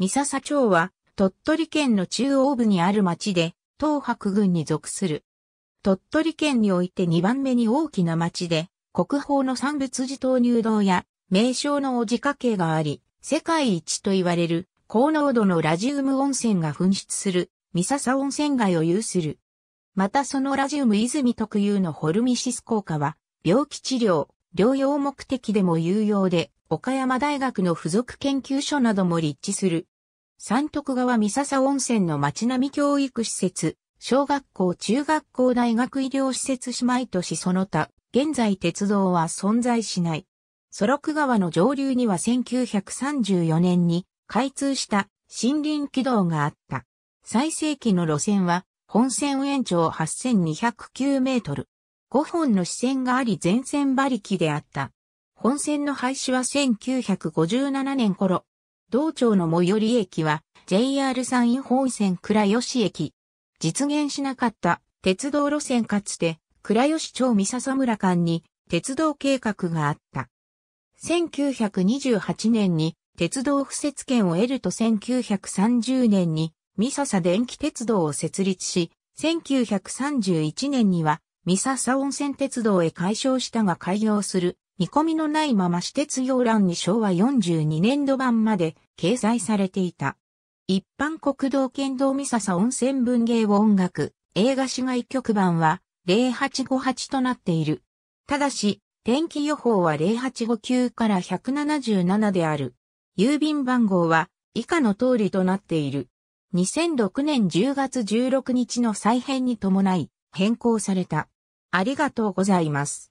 三笹町は、鳥取県の中央部にある町で、東白郡に属する。鳥取県において2番目に大きな町で、国宝の産物寺投入道や、名称のおじ家系があり、世界一と言われる、高濃度のラジウム温泉が噴出する、三笹温泉街を有する。またそのラジウム泉特有のホルミシス効果は、病気治療、療養目的でも有用で、岡山大学の付属研究所なども立地する。三徳川三笹温泉の町並み教育施設、小学校、中学校、大学医療施設姉妹都市その他、現在鉄道は存在しない。ソロク川の上流には1934年に開通した森林軌道があった。最盛期の路線は本線延長8209メートル。5本の支線があり全線馬力であった。本線の廃止は1957年頃。道庁の最寄り駅は JR 山陰本線倉吉駅。実現しなかった鉄道路線かつて倉吉町三笹村間に鉄道計画があった。1928年に鉄道敷設権を得ると1930年に三笹電気鉄道を設立し、1931年には三笹温泉鉄道へ改称したが開業する見込みのないまま私鉄要欄に昭和42年度版まで掲載されていた。一般国道県道三笹温泉文芸を音楽、映画市外局版は0858となっている。ただし、天気予報は0859から177である。郵便番号は以下の通りとなっている。2006年10月16日の再編に伴い変更された。ありがとうございます。